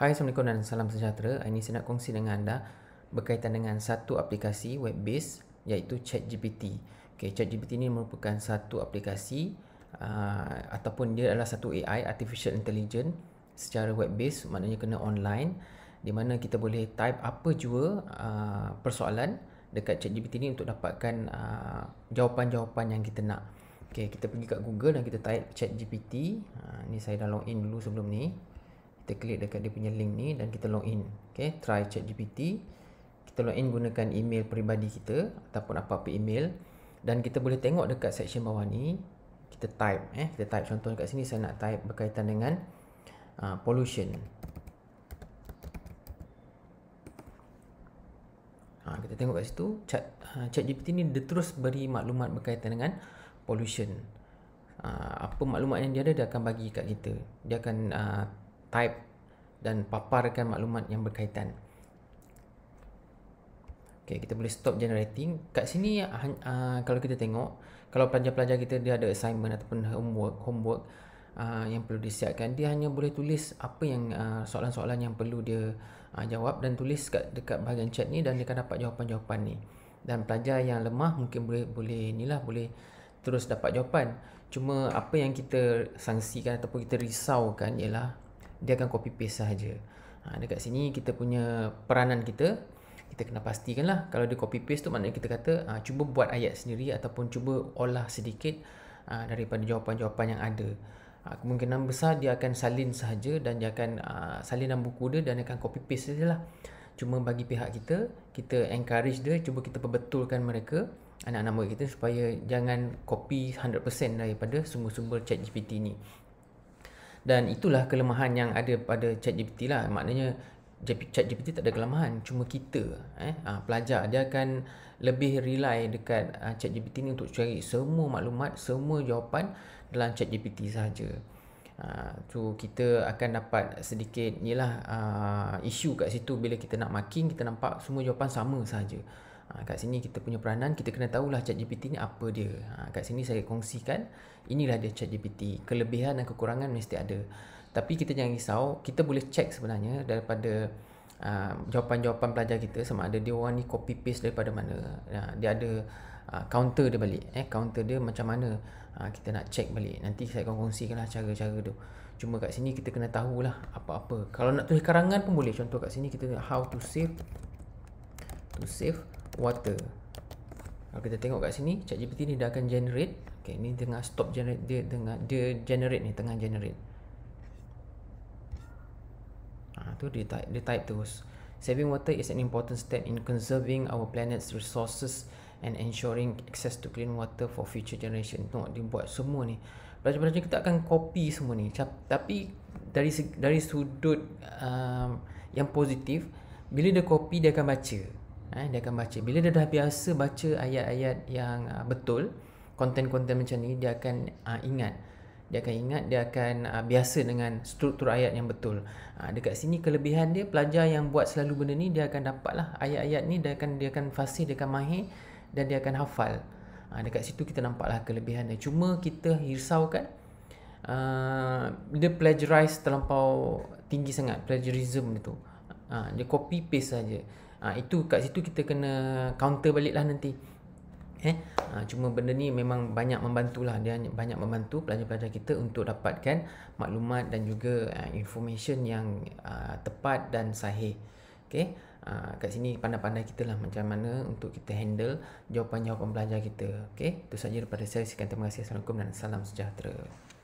Hai Assalamualaikum dan salam sejahtera Hari ini saya nak kongsi dengan anda Berkaitan dengan satu aplikasi web based Iaitu ChatGPT okay, ChatGPT ini merupakan satu aplikasi uh, Ataupun dia adalah satu AI Artificial Intelligence Secara web based maknanya kena online Di mana kita boleh type apa jua uh, Persoalan dekat ChatGPT ini Untuk dapatkan uh, jawapan-jawapan yang kita nak okay, Kita pergi kat Google dan kita type ChatGPT uh, Ini saya dah login dulu sebelum ni kita klik dekat dia punya link ni dan kita log in okay, try chat GPT kita log in gunakan email peribadi kita ataupun apa-apa email dan kita boleh tengok dekat section bawah ni kita type eh kita type contoh dekat sini saya nak type berkaitan dengan uh, pollution ha, kita tengok kat situ chat uh, chat GPT ni dia terus beri maklumat berkaitan dengan pollution uh, apa maklumat yang dia ada dia akan bagi kat kita dia akan uh, type dan paparkan maklumat yang berkaitan. Okay, kita boleh stop generating. Kat sini, uh, kalau kita tengok, kalau pelajar-pelajar kita dia ada assignment ataupun homework, homework uh, yang perlu disiapkan, dia hanya boleh tulis apa yang uh, soalan-soalan yang perlu dia uh, jawab dan tulis kat, dekat bahagian chat ni dan dia akan dapat jawapan-jawapan ni. Dan pelajar yang lemah mungkin boleh, boleh inilah, boleh terus dapat jawapan. Cuma apa yang kita sangsikan ataupun kita risaukan ialah dia akan copy paste sahaja ha, dekat sini kita punya peranan kita kita kena pastikanlah kalau dia copy paste tu maknanya kita kata ha, cuba buat ayat sendiri ataupun cuba olah sedikit ha, daripada jawapan-jawapan yang ada ha, kemungkinan besar dia akan salin sahaja dan dia akan ha, salinan buku dia dan dia akan copy paste sajalah cuma bagi pihak kita kita encourage dia cuba kita perbetulkan mereka anak-anak murid kita supaya jangan copy 100% daripada sumber-sumber chat GPT ni dan itulah kelemahan yang ada pada ChatGPT lah maknanya ChatGPT tak ada kelemahan cuma kita eh ah, pelajar dia akan lebih rely dekat ha, ChatGPT ni untuk cari semua maklumat semua jawapan dalam ChatGPT saja ah, tu uh, so kita akan dapat sedikit ni lah uh, isu kat situ bila kita nak marking kita nampak semua jawapan sama saja. Ha, kat sini kita punya peranan, kita kena tahulah ChatGPT ni apa dia. Ha, kat sini saya kongsikan, inilah dia ChatGPT. Kelebihan dan kekurangan mesti ada. Tapi kita jangan risau, kita boleh cek sebenarnya daripada uh, jawapan-jawapan pelajar kita sama ada dia orang ni copy paste daripada mana. Ha, dia ada uh, counter dia balik. Eh, counter dia macam mana ha, kita nak cek balik. Nanti saya akan lah cara-cara tu. Cuma kat sini kita kena tahulah apa-apa. Kalau nak tulis karangan pun boleh. Contoh kat sini kita how to save to save water kalau kita tengok kat sini chat GPT ni dah akan generate okay, ni tengah stop generate dia tengah dia generate ni tengah generate ha, tu dia type, dia type terus saving water is an important step in conserving our planet's resources and ensuring access to clean water for future generation tengok dia buat semua ni belajar-belajar kita akan copy semua ni tapi dari dari sudut um, yang positif bila dia copy dia akan baca eh, dia akan baca bila dia dah biasa baca ayat-ayat yang uh, betul konten-konten macam ni dia akan uh, ingat dia akan ingat dia akan uh, biasa dengan struktur ayat yang betul uh, dekat sini kelebihan dia pelajar yang buat selalu benda ni dia akan dapatlah ayat-ayat ni dia akan dia akan fasih dia akan mahir dan dia akan hafal uh, dekat situ kita nampaklah kelebihan dia cuma kita hirsaukan Uh, dia plagiarize terlampau tinggi sangat plagiarism dia tu uh, dia copy paste saja ha, itu kat situ kita kena counter baliklah nanti eh ha, cuma benda ni memang banyak membantu lah dia banyak membantu pelajar-pelajar kita untuk dapatkan maklumat dan juga uh, information yang uh, tepat dan sahih okey ha, kat sini pandai-pandai kita lah macam mana untuk kita handle jawapan-jawapan pelajar kita okey itu sahaja daripada saya sekian terima kasih assalamualaikum dan salam sejahtera